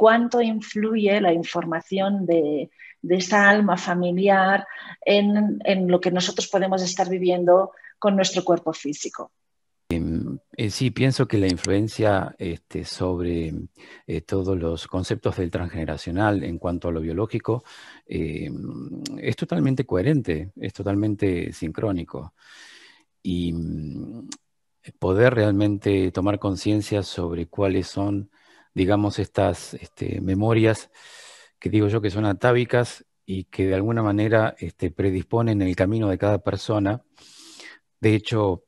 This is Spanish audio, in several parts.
cuánto influye la información de, esa alma familiar en, lo que nosotros podemos estar viviendo con nuestro cuerpo físico. Em, eh, sí, pienso que la influencia este, sobre eh, todos los conceptos del transgeneracional en cuanto a lo biológico em, es totalmente coherente, es totalmente sincrónico. Y mm, poder realmente tomar conciencia sobre cuáles son digamos, estas este, memorias que digo yo que son atávicas y que de alguna manera este, predisponen el camino de cada persona. De hecho,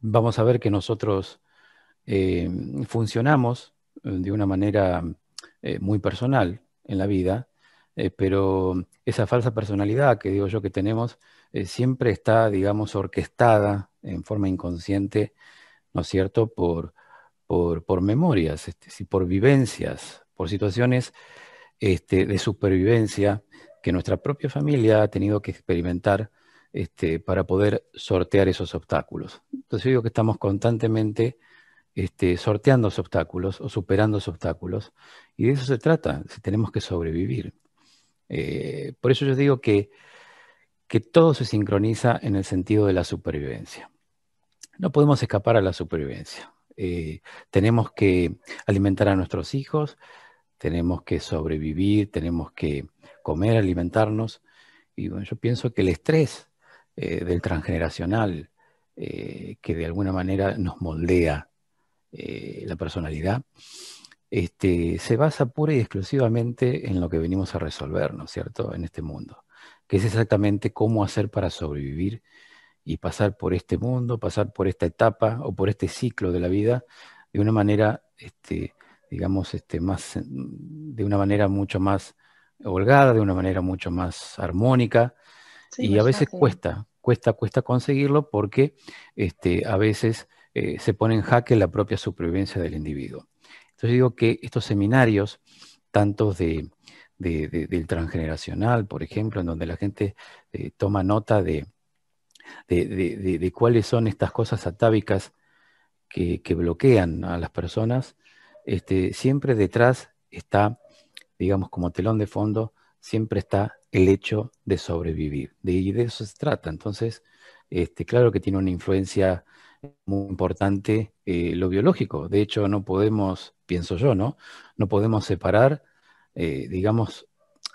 vamos a ver que nosotros eh, funcionamos eh, de una manera eh, muy personal en la vida, pero esa falsa personalidad que digo yo que tenemos siempre está, digamos, orquestada en forma inconsciente, ¿no es cierto?, por, por, memorias, este, por vivencias, por situaciones este, de supervivencia que nuestra propia familia ha tenido que experimentar este, para poder sortear esos obstáculos. Entonces yo digo que estamos constantemente sorteando esos obstáculos o superando esos obstáculos y de eso se trata, si tenemos que sobrevivir. Eh, por eso yo digo que, que todo se sincroniza en el sentido de la supervivencia. No podemos escapar a la supervivencia. Eh, tenemos que alimentar a nuestros hijos, tenemos que sobrevivir, tenemos que comer, alimentarnos. Y bueno, yo pienso que el estrés eh, del transgeneracional, eh, que de alguna manera nos moldea la personalidad, este, se basa pura y exclusivamente en lo que venimos a resolver, ¿no es cierto?, en este mundo, que es exactamente cómo hacer para sobrevivir y pasar por este mundo, pasar por esta etapa o por este ciclo de la vida de una manera, este, digamos, este, más, mm, de una manera mucho más holgada, de una manera mucho más armónica. y a veces cuesta, cuesta, cuesta conseguirlo porque este, a veces eh, se pone en jaque la propia supervivencia del individuo. Entonces digo que estos seminarios, tantos de, del transgeneracional, por ejemplo, en donde la gente eh, toma nota de, de, cuáles son estas cosas atávicas que, bloquean a las personas, este, siempre detrás está, digamos, como telón de fondo, siempre está el hecho de sobrevivir. De, y de eso se trata. Entonces, este, claro que tiene una influencia muy importante eh, lo biológico. De hecho, no podemos, pienso yo, ¿no? No podemos separar, eh, digamos,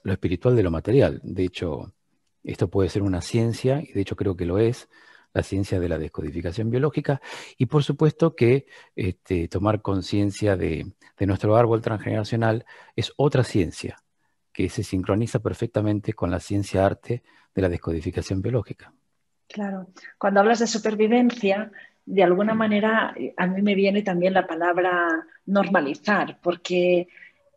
lo espiritual de lo material. De hecho, esto puede ser una ciencia, y de hecho creo que lo es, la ciencia de la descodificación biológica, y por supuesto que este, tomar conciencia de, nuestro árbol transgeneracional es otra ciencia que se sincroniza perfectamente con la ciencia arte de la descodificación biológica. Claro, cuando hablas de supervivencia, de alguna manera a mí me viene también la palabra normalizar, porque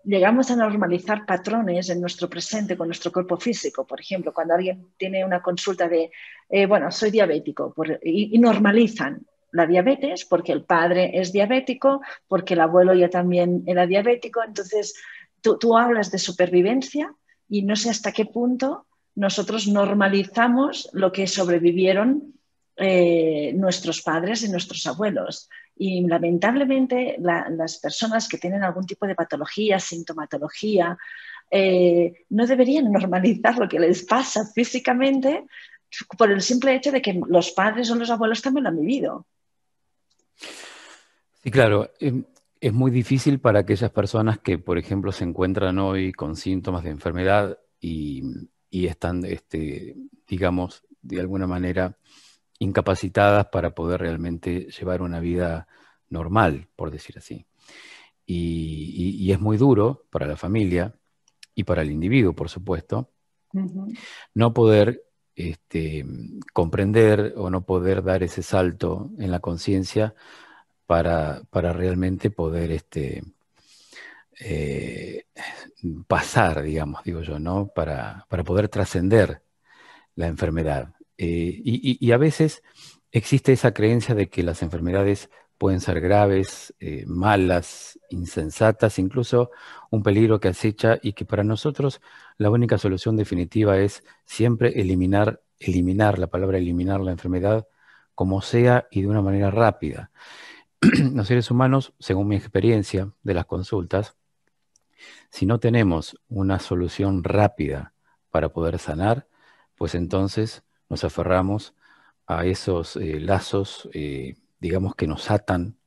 llegamos a normalizar patrones en nuestro presente con nuestro cuerpo físico. Por ejemplo, cuando alguien tiene una consulta de, eh, bueno, soy diabético, y, normalizan la diabetes porque el padre es diabético, porque el abuelo ya también era diabético. Entonces, tú, hablas de supervivencia y no sé hasta qué punto nosotros normalizamos lo que sobrevivieron eh, nuestros padres y nuestros abuelos. Y lamentablemente las personas que tienen algún tipo de patología, sintomatología, eh, no deberían normalizar lo que les pasa físicamente por el simple hecho de que los padres o los abuelos también lo han vivido. Sí, claro. Eh, es muy difícil para aquellas personas que, por ejemplo, se encuentran hoy con síntomas de enfermedad y, y están, este, digamos, de alguna manera incapacitadas para poder realmente llevar una vida normal, por decir así. Y, es muy duro para la familia y para el individuo, por supuesto, no poder este, comprender o no poder dar ese salto en la conciencia para, realmente poder este, eh, pasar, digamos, digo yo, ¿no? Para, para poder trascender la enfermedad. Eh, y, a veces existe esa creencia de que las enfermedades pueden ser graves, eh, malas, insensatas, incluso un peligro que acecha y que para nosotros la única solución definitiva es siempre eliminar, eliminar la palabra eliminar la enfermedad como sea y de una manera rápida. Los seres humanos, según mi experiencia de las consultas, si no tenemos una solución rápida para poder sanar, pues entonces nos aferramos a esos eh, lazos, eh, digamos, que nos atan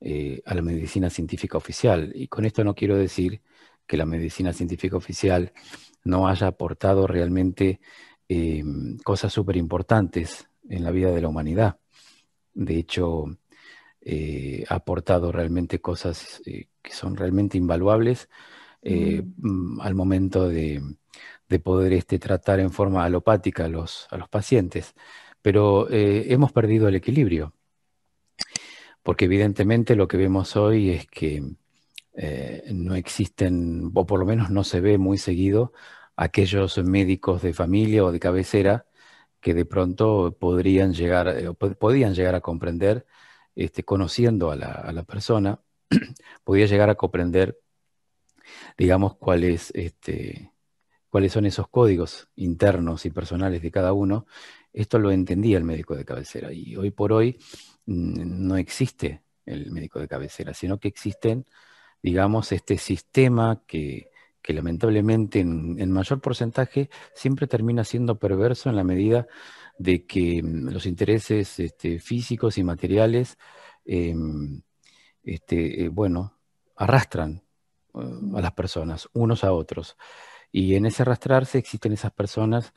eh, a la medicina científica oficial. Y con esto no quiero decir que la medicina científica oficial no haya aportado realmente cosas súper importantes en la vida de la humanidad. De hecho, ha aportado realmente cosas que son realmente invaluables mm. Mm, al momento de, de poder este, tratar en forma alopática a los, pacientes. Pero eh, hemos perdido el equilibrio, porque evidentemente lo que vemos hoy es que eh, no existen, o por lo menos no se ve muy seguido, aquellos médicos de familia o de cabecera que de pronto podrían llegar, eh, podían llegar a comprender, este, conociendo a la, a la persona, podía llegar a comprender, digamos, cuál es este, cuáles son esos códigos internos y personales de cada uno, esto lo entendía el médico de cabecera. Y hoy por hoy mm, no existe el médico de cabecera, sino que existen, digamos, este sistema que, lamentablemente en, mayor porcentaje siempre termina siendo perverso en la medida de que mm, los intereses este, físicos y materiales, em, este, eh, bueno, arrastran eh, a las personas unos a otros. Y en ese arrastrarse existen esas personas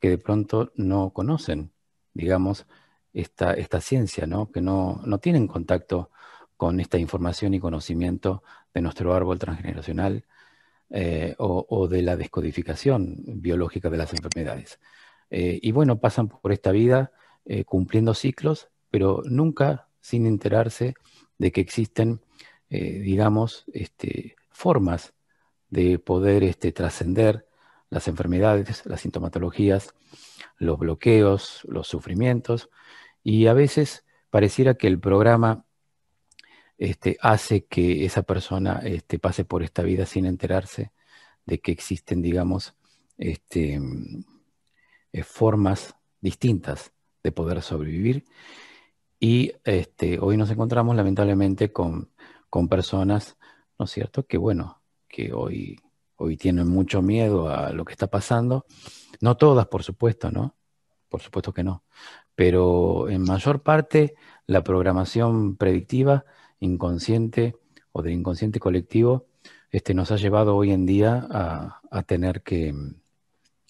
que de pronto no conocen, digamos, esta, esta ciencia, ¿no? que no, no tienen contacto con esta información y conocimiento de nuestro árbol transgeneracional eh, o, de la descodificación biológica de las enfermedades. Eh, y bueno, pasan por esta vida eh, cumpliendo ciclos, pero nunca sin enterarse de que existen, digamos, este, formas de poder este, trascender las enfermedades, las sintomatologías, los bloqueos, los sufrimientos, y a veces pareciera que el programa este, hace que esa persona este, pase por esta vida sin enterarse de que existen, digamos, este, eh, formas distintas de poder sobrevivir. Y este, hoy nos encontramos lamentablemente con, con personas, ¿no es cierto?, que bueno, que hoy, hoy tienen mucho miedo a lo que está pasando. No todas, por supuesto, ¿no? Por supuesto que no. Pero en mayor parte la programación predictiva, inconsciente o del inconsciente colectivo, este, nos ha llevado hoy en día a, tener que,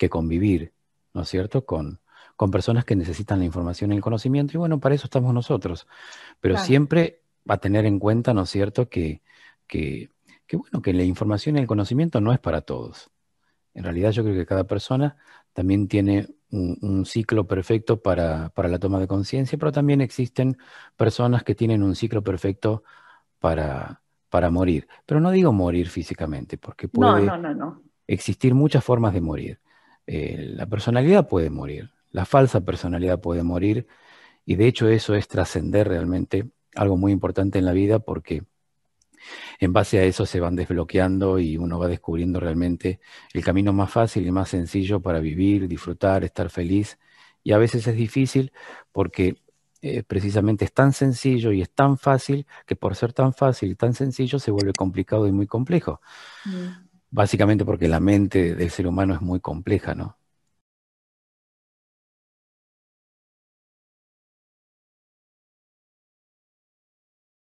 convivir, ¿no es cierto?, con, con, personas que necesitan la información y el conocimiento. Y bueno, para eso estamos nosotros. Pero siempre a tener en cuenta, ¿no es cierto?, que, que que bueno, que la información y el conocimiento no es para todos. En realidad yo creo que cada persona también tiene un, ciclo perfecto para, la toma de conciencia, pero también existen personas que tienen un ciclo perfecto para, para morir. Pero no digo morir físicamente, porque puede no, existir muchas formas de morir. Eh, la personalidad puede morir, la falsa personalidad puede morir, y de hecho eso es trascender realmente algo muy importante en la vida porque en base a eso se van desbloqueando y uno va descubriendo realmente el camino más fácil y más sencillo para vivir, disfrutar, estar feliz. Y a veces es difícil porque eh, precisamente es tan sencillo y es tan fácil que por ser tan fácil y tan sencillo se vuelve complicado y muy complejo. Mm. Básicamente porque la mente del ser humano es muy compleja, ¿no?